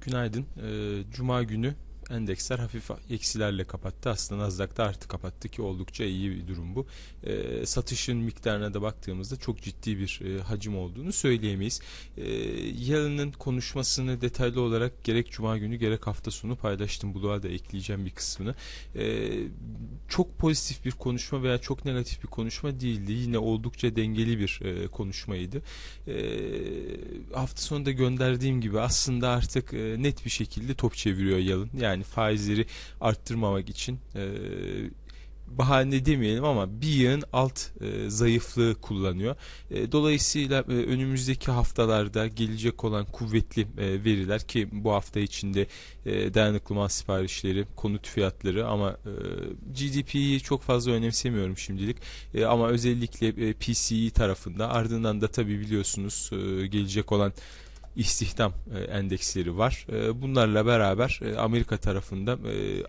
Günaydın. Ee, Cuma günü endeksler hafif eksilerle kapattı. Aslında Nasdaq'ta artık kapattı ki oldukça iyi bir durum bu. E, satışın miktarına da baktığımızda çok ciddi bir e, hacim olduğunu söyleyemeyiz. E, yarının konuşmasını detaylı olarak gerek cuma günü gerek hafta sonu paylaştım. Buluğa da ekleyeceğim bir kısmını. E, çok pozitif bir konuşma veya çok negatif bir konuşma değildi. Yine oldukça dengeli bir e, konuşmaydı. E, hafta da gönderdiğim gibi aslında artık e, net bir şekilde top çeviriyor Yalın. Yani yani faizleri arttırmamak için e, bahane demeyelim ama bir yığın alt e, zayıflığı kullanıyor. E, dolayısıyla e, önümüzdeki haftalarda gelecek olan kuvvetli e, veriler ki bu hafta içinde e, dayanıklı mal siparişleri, konut fiyatları ama e, GDP'yi çok fazla önemsemiyorum şimdilik. E, ama özellikle e, PCE tarafında ardından da tabi biliyorsunuz e, gelecek olan istihdam e, endeksleri var. E, bunlarla beraber e, Amerika tarafında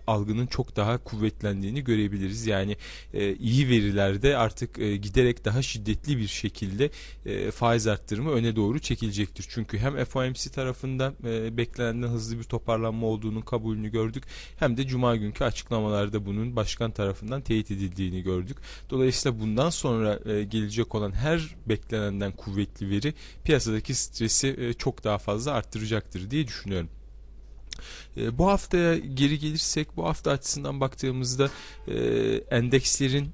algının çok daha kuvvetlendiğini görebiliriz. Yani iyi verilerde artık giderek daha şiddetli bir şekilde faiz arttırımı öne doğru çekilecektir. Çünkü hem FOMC tarafında beklenenden hızlı bir toparlanma olduğunun kabulünü gördük. Hem de cuma günkü açıklamalarda bunun başkan tarafından teyit edildiğini gördük. Dolayısıyla bundan sonra gelecek olan her beklenenden kuvvetli veri piyasadaki stresi çok daha fazla arttıracaktır diye düşünüyorum. E, bu haftaya geri gelirsek bu hafta açısından baktığımızda e, endekslerin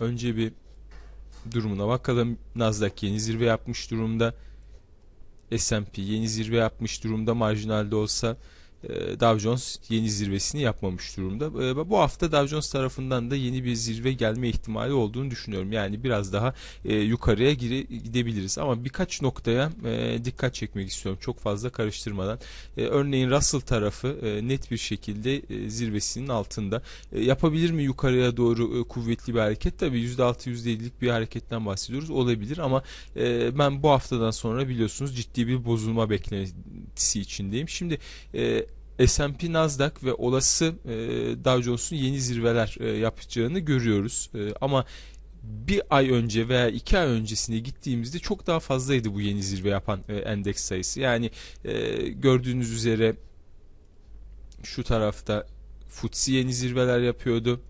önce bir durumuna bakalım. Nasdaq yeni zirve yapmış durumda. S&P yeni zirve yapmış durumda marjinalde olsa ee, Dow Jones yeni zirvesini yapmamış durumda. Ee, bu hafta Dow Jones tarafından da yeni bir zirve gelme ihtimali olduğunu düşünüyorum. Yani biraz daha e, yukarıya gidebiliriz. Ama birkaç noktaya e, dikkat çekmek istiyorum. Çok fazla karıştırmadan. E, örneğin Russell tarafı net bir şekilde zirvesinin altında. Yapabilir mi yukarıya doğru kuvvetli bir hareket? Tabii %6 %7'lik bir hareketten bahsediyoruz. Olabilir ama ben bu haftadan sonra biliyorsunuz ciddi bir bozulma bekle beklentisi içindeyim. Şimdi e, S&P, Nasdaq ve olası e, Dow Jones'un yeni zirveler e, yapacağını görüyoruz. E, ama bir ay önce veya iki ay öncesine gittiğimizde çok daha fazlaydı bu yeni zirve yapan e, endeks sayısı. Yani e, gördüğünüz üzere şu tarafta FTSE yeni zirveler yapıyordu.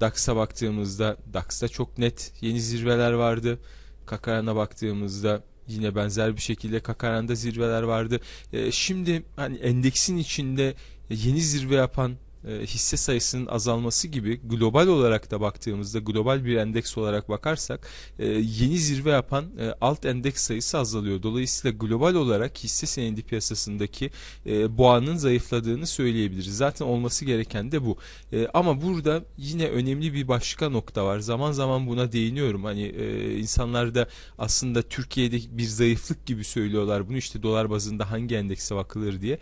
DAX'a baktığımızda DAX'ta çok net yeni zirveler vardı. Kakayan'a baktığımızda Yine benzer bir şekilde Kakaran'da zirveler vardı. Ee, şimdi hani endeksin içinde yeni zirve yapan e, hisse sayısının azalması gibi global olarak da baktığımızda global bir endeks olarak bakarsak e, yeni zirve yapan e, alt endeks sayısı azalıyor. Dolayısıyla global olarak hisse senedi piyasasındaki boğanın zayıfladığını söyleyebiliriz. Zaten olması gereken de bu. Ama burada yine önemli bir başka nokta var. Zaman zaman buna değiniyorum. Hani insanlar da aslında Türkiye'de bir zayıflık gibi söylüyorlar bunu işte dolar bazında hangi endekse bakılır diye.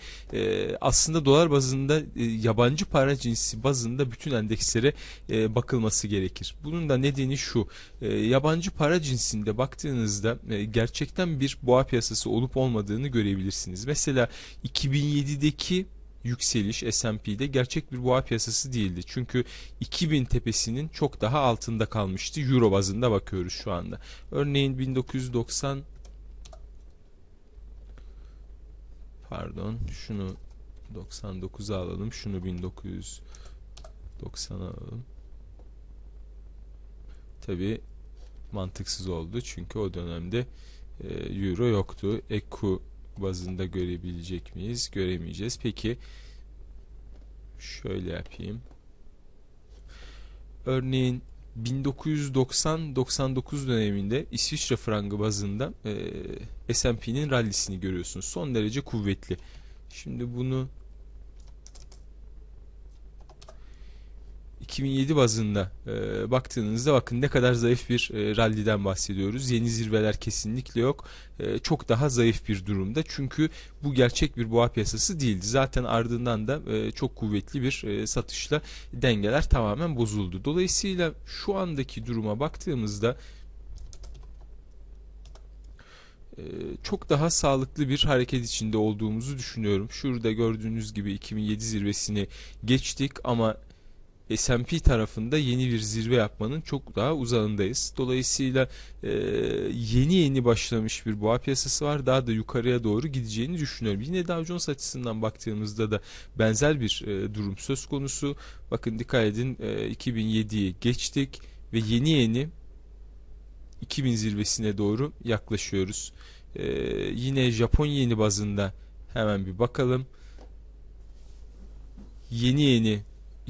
Aslında dolar bazında yabancı para cinsi bazında bütün endekslere e, bakılması gerekir. Bunun da nedeni şu. E, yabancı para cinsinde baktığınızda e, gerçekten bir boğa piyasası olup olmadığını görebilirsiniz. Mesela 2007'deki yükseliş S&P'de gerçek bir boğa piyasası değildi. Çünkü 2000 tepesinin çok daha altında kalmıştı. Euro bazında bakıyoruz şu anda. Örneğin 1990 pardon şunu 99'a alalım. Şunu 1990'a alalım. Tabi mantıksız oldu. Çünkü o dönemde e, euro yoktu. Eku bazında görebilecek miyiz? Göremeyeceğiz. Peki şöyle yapayım. Örneğin 1990-99 döneminde İsviçre frangı bazında e, S&P'nin rallisini görüyorsunuz. Son derece kuvvetli. Şimdi bunu 2007 bazında e, baktığınızda bakın ne kadar zayıf bir e, ralliden bahsediyoruz. Yeni zirveler kesinlikle yok. E, çok daha zayıf bir durumda. Çünkü bu gerçek bir boğa piyasası değildi. Zaten ardından da e, çok kuvvetli bir e, satışla dengeler tamamen bozuldu. Dolayısıyla şu andaki duruma baktığımızda e, çok daha sağlıklı bir hareket içinde olduğumuzu düşünüyorum. Şurada gördüğünüz gibi 2007 zirvesini geçtik ama S&P tarafında yeni bir zirve yapmanın çok daha uzağındayız. Dolayısıyla e, yeni yeni başlamış bir boğa piyasası var. Daha da yukarıya doğru gideceğini düşünüyorum. Yine Dow Jones açısından baktığımızda da benzer bir e, durum söz konusu. Bakın dikkat edin 2007'yi e, geçtik ve yeni yeni 2000 zirvesine doğru yaklaşıyoruz. yine Japonya yeni bazında hemen bir bakalım yeni yeni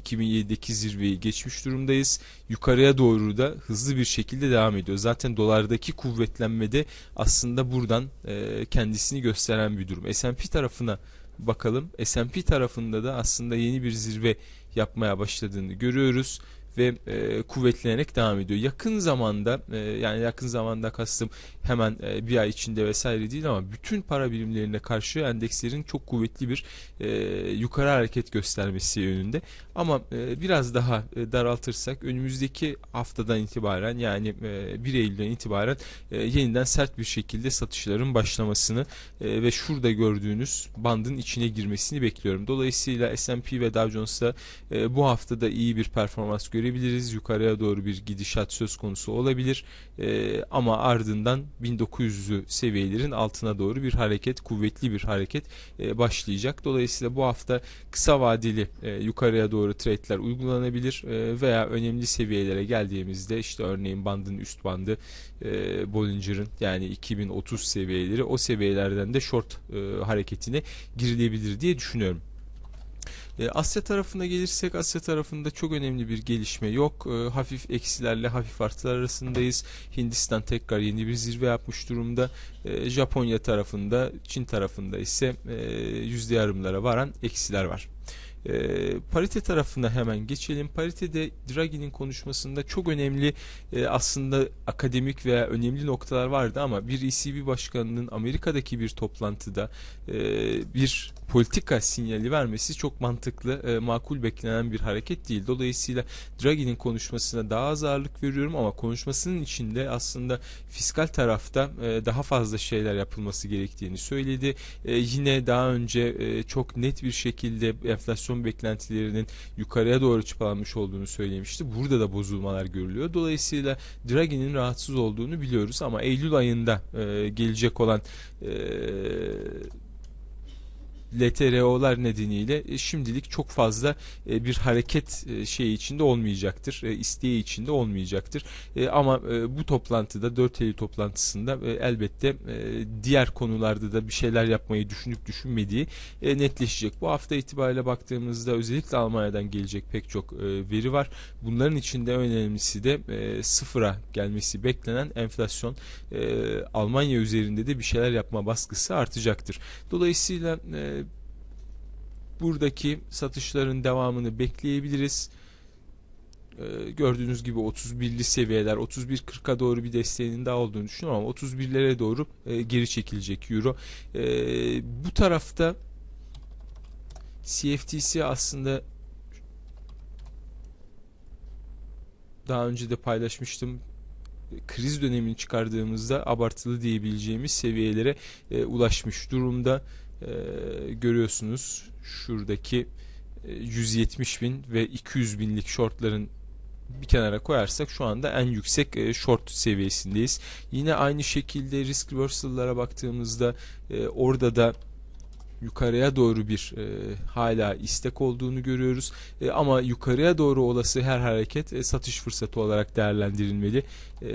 2007'deki zirveyi geçmiş durumdayız. Yukarıya doğru da hızlı bir şekilde devam ediyor. Zaten dolardaki kuvvetlenme de aslında buradan e, kendisini gösteren bir durum. S&P tarafına bakalım. S&P tarafında da aslında yeni bir zirve yapmaya başladığını görüyoruz ve e, kuvvetlenerek devam ediyor. Yakın zamanda e, yani yakın zamanda kastım hemen e, bir ay içinde vesaire değil ama bütün para birimlerine karşı endekslerin çok kuvvetli bir e, yukarı hareket göstermesi yönünde. Ama e, biraz daha e, daraltırsak önümüzdeki haftadan itibaren yani e, 1 Eylül'den itibaren e, yeniden sert bir şekilde satışların başlamasını e, ve şurada gördüğünüz bandın içine girmesini bekliyorum. Dolayısıyla S&P ve Dow Jones'ta e, bu haftada iyi bir performans görüyoruz görebiliriz. Yukarıya doğru bir gidişat söz konusu olabilir. E, ama ardından 1900'lü seviyelerin altına doğru bir hareket, kuvvetli bir hareket e, başlayacak. Dolayısıyla bu hafta kısa vadeli e, yukarıya doğru trade'ler uygulanabilir e, veya önemli seviyelere geldiğimizde işte örneğin bandın üst bandı e, Bollinger'ın yani 2030 seviyeleri o seviyelerden de short e, hareketine girilebilir diye düşünüyorum. E, Asya tarafına gelirsek Asya tarafında çok önemli bir gelişme yok. E, hafif eksilerle hafif artılar arasındayız. Hindistan tekrar yeni bir zirve yapmış durumda. E, Japonya tarafında, Çin tarafında ise yüzde yarımlara varan eksiler var. parite tarafına hemen geçelim. Paritede Draghi'nin konuşmasında çok önemli aslında akademik veya önemli noktalar vardı ama bir ECB başkanının Amerika'daki bir toplantıda bir politika sinyali vermesi çok mantıklı, e, makul beklenen bir hareket değil. Dolayısıyla Draghi'nin konuşmasına daha az ağırlık veriyorum ama konuşmasının içinde aslında fiskal tarafta e, daha fazla şeyler yapılması gerektiğini söyledi. E, yine daha önce e, çok net bir şekilde enflasyon beklentilerinin yukarıya doğru çıpalanmış olduğunu söylemişti. Burada da bozulmalar görülüyor. Dolayısıyla Draghi'nin rahatsız olduğunu biliyoruz ama Eylül ayında e, gelecek olan e, LTRO'lar nedeniyle e, şimdilik çok fazla e, bir hareket e, şeyi içinde olmayacaktır. isteği içinde olmayacaktır. Ama bu toplantıda 4 Eylül toplantısında elbette diğer konularda da bir şeyler yapmayı düşünüp düşünmediği netleşecek. Bu hafta itibariyle baktığımızda özellikle Almanya'dan gelecek pek çok veri var. Bunların içinde önemlisi de sıfıra gelmesi beklenen enflasyon Almanya üzerinde de bir şeyler yapma baskısı artacaktır. Dolayısıyla buradaki satışların devamını bekleyebiliriz. Ee, gördüğünüz gibi 31'li seviyeler 31-40'a doğru bir desteğinin daha olduğunu düşünüyorum ama 31'lere doğru e, geri çekilecek euro. Ee, bu tarafta CFTC aslında daha önce de paylaşmıştım kriz dönemini çıkardığımızda abartılı diyebileceğimiz seviyelere e, ulaşmış durumda e, görüyorsunuz şuradaki e, 170 bin ve 200 binlik shortların bir kenara koyarsak şu anda en yüksek e, short seviyesindeyiz. Yine aynı şekilde risk reversal'lara baktığımızda e, orada da yukarıya doğru bir e, hala istek olduğunu görüyoruz. E, ama yukarıya doğru olası her hareket e, satış fırsatı olarak değerlendirilmeli. E,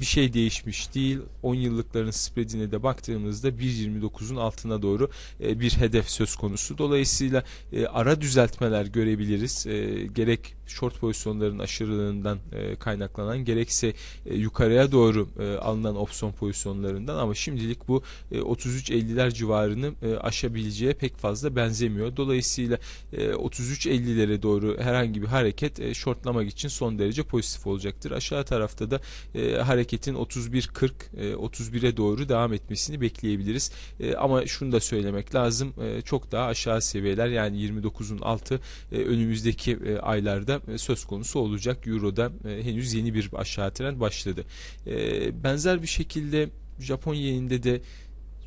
bir şey değişmiş değil. 10 yıllıkların spreadine de baktığımızda 1.29'un altına doğru e, bir hedef söz konusu. Dolayısıyla e, ara düzeltmeler görebiliriz. E, gerek short pozisyonların aşırılığından kaynaklanan gerekse yukarıya doğru alınan opsiyon pozisyonlarından ama şimdilik bu 33.50'ler civarını aşabileceği pek fazla benzemiyor. Dolayısıyla 33.50'lere doğru herhangi bir hareket shortlamak için son derece pozitif olacaktır. Aşağı tarafta da hareket hareketin 31-40 31'e doğru devam etmesini bekleyebiliriz. E, ama şunu da söylemek lazım. E, çok daha aşağı seviyeler yani 29'un altı e, önümüzdeki aylarda söz konusu olacak. Euro'da henüz yeni bir aşağı tren başladı. Benzer bir şekilde Japon yeninde de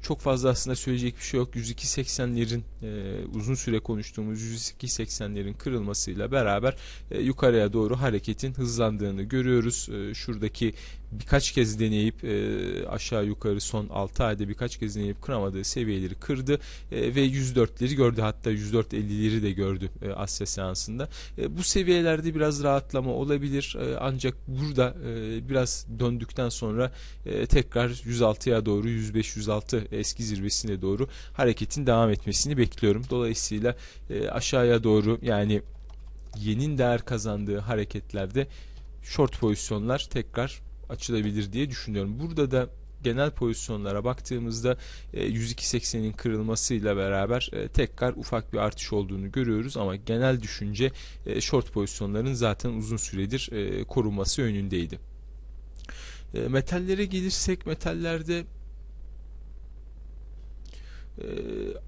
çok fazla aslında söyleyecek bir şey yok. 102.80'lerin e, uzun süre konuştuğumuz 102.80'lerin kırılmasıyla beraber e, yukarıya doğru hareketin hızlandığını görüyoruz. E, şuradaki birkaç kez deneyip e, aşağı yukarı son 6 ayda birkaç kez deneyip kıramadığı seviyeleri kırdı e, ve 104'leri gördü hatta 104.50'leri de gördü e, Asya seansında. E, bu seviyelerde biraz rahatlama olabilir e, ancak burada e, biraz döndükten sonra e, tekrar 106'ya doğru 105-106 eski zirvesine doğru hareketin devam etmesini bekliyorum. Dolayısıyla e, aşağıya doğru yani yenin değer kazandığı hareketlerde short pozisyonlar tekrar açılabilir diye düşünüyorum. Burada da genel pozisyonlara baktığımızda 102.80'in e, kırılmasıyla beraber e, tekrar ufak bir artış olduğunu görüyoruz ama genel düşünce e, short pozisyonların zaten uzun süredir korunması yönündeydi. Metallere gelirsek metallerde ee,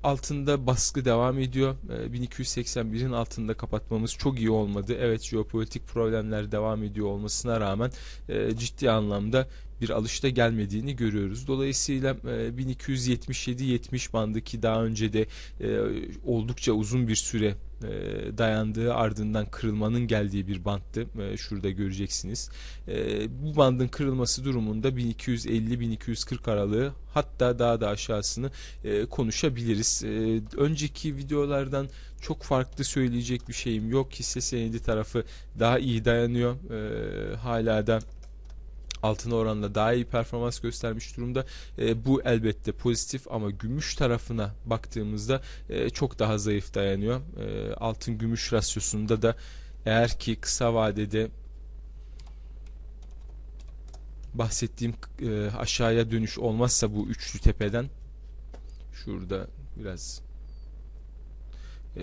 altında baskı devam ediyor. 1281'in ee, altında kapatmamız çok iyi olmadı. Evet jeopolitik problemler devam ediyor olmasına rağmen e, ciddi anlamda bir alışta gelmediğini görüyoruz. Dolayısıyla 1277-70 e, bandı ki daha önce de e, oldukça uzun bir süre e, dayandığı ardından kırılmanın geldiği bir banttı. Şurada göreceksiniz. Bu bandın kırılması durumunda 1250-1240 aralığı hatta daha da aşağısını konuşabiliriz. Önceki videolardan çok farklı söyleyecek bir şeyim yok. Hisse senedi tarafı daha iyi dayanıyor. Hala da Altın oranla daha iyi performans göstermiş durumda. E, bu elbette pozitif ama gümüş tarafına baktığımızda e, çok daha zayıf dayanıyor. E, altın gümüş rasyosunda da eğer ki kısa vadede bahsettiğim e, aşağıya dönüş olmazsa bu üçlü tepeden şurada biraz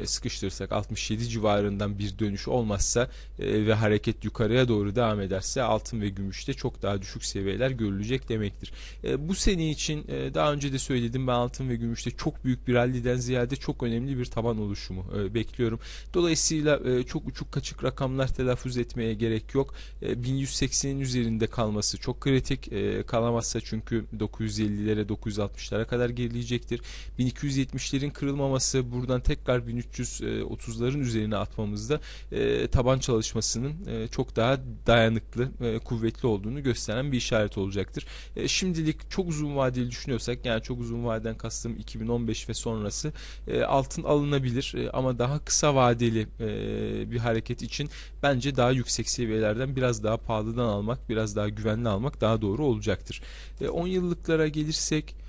e, sıkıştırırsak 67 civarından bir dönüş olmazsa e, ve hareket yukarıya doğru devam ederse altın ve gümüşte çok daha düşük seviyeler görülecek demektir. E, bu sene için daha önce de söyledim ben altın ve gümüşte çok büyük bir ralliden ziyade çok önemli bir taban oluşumu bekliyorum. Dolayısıyla çok uçuk kaçık rakamlar telaffuz etmeye gerek yok. 1180'in üzerinde kalması çok kritik. Kalamazsa çünkü 950'lere 960'lara kadar gerileyecektir. 1270'lerin kırılmaması buradan tekrar 1300 330'ların e, üzerine atmamızda e, taban çalışmasının e, çok daha dayanıklı, e, kuvvetli olduğunu gösteren bir işaret olacaktır. E, şimdilik çok uzun vadeli düşünüyorsak yani çok uzun vadeden kastım 2015 ve sonrası e, altın alınabilir e, ama daha kısa vadeli e, bir hareket için bence daha yüksek seviyelerden biraz daha pahalıdan almak, biraz daha güvenli almak daha doğru olacaktır. E, 10 yıllıklara gelirsek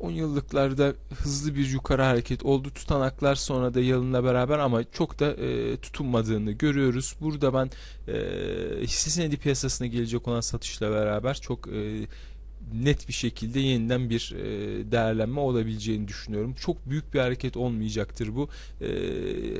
10 yıllıklarda hızlı bir yukarı hareket oldu. Tutanaklar sonra da yalınla beraber ama çok da e, tutunmadığını görüyoruz. Burada ben e, hisse senedi piyasasına gelecek olan satışla beraber çok e, net bir şekilde yeniden bir e, değerlenme olabileceğini düşünüyorum. Çok büyük bir hareket olmayacaktır bu. E,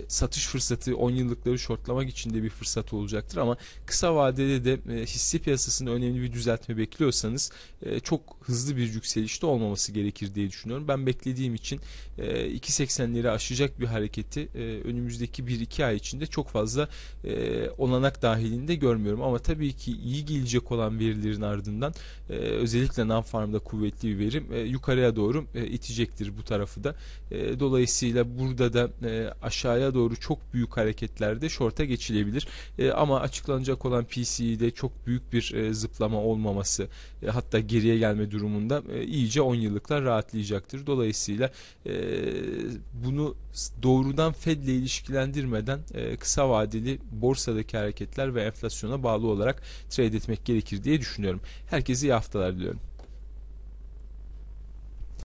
satış fırsatı 10 yıllıkları shortlamak için de bir fırsat olacaktır ama kısa vadede de e, hisse piyasasında önemli bir düzeltme bekliyorsanız e, çok hızlı bir yükselişte olmaması gerekir diye düşünüyorum. Ben beklediğim için e, 2.80'leri aşacak bir hareketi e, önümüzdeki 1-2 ay içinde çok fazla e, olanak dahilinde görmüyorum ama tabii ki iyi gelecek olan verilerin ardından e, özellikle istenen farmda kuvvetli bir verim e, yukarıya doğru e, itecektir bu tarafı da. E, dolayısıyla burada da e, aşağıya doğru çok büyük hareketlerde short'a geçilebilir. E, ama açıklanacak olan PC'de çok büyük bir e, zıplama olmaması e, hatta geriye gelme durumunda e, iyice 10 yıllıklar rahatlayacaktır. Dolayısıyla e, bunu doğrudan Fed ile ilişkilendirmeden e, kısa vadeli borsadaki hareketler ve enflasyona bağlı olarak trade etmek gerekir diye düşünüyorum. Herkese iyi haftalar diliyorum.